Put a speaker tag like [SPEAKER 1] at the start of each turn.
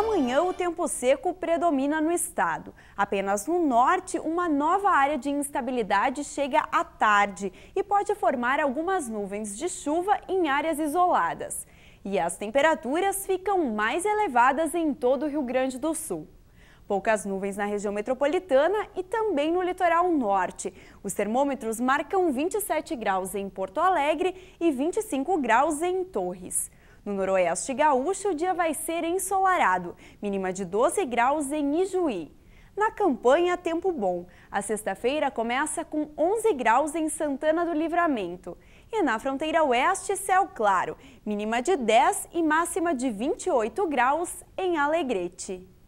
[SPEAKER 1] Amanhã o tempo seco predomina no estado. Apenas no norte, uma nova área de instabilidade chega à tarde e pode formar algumas nuvens de chuva em áreas isoladas. E as temperaturas ficam mais elevadas em todo o Rio Grande do Sul. Poucas nuvens na região metropolitana e também no litoral norte. Os termômetros marcam 27 graus em Porto Alegre e 25 graus em Torres. No noroeste gaúcho, o dia vai ser ensolarado, mínima de 12 graus em Ijuí. Na campanha, tempo bom. A sexta-feira começa com 11 graus em Santana do Livramento. E na fronteira oeste, céu claro, mínima de 10 e máxima de 28 graus em Alegrete.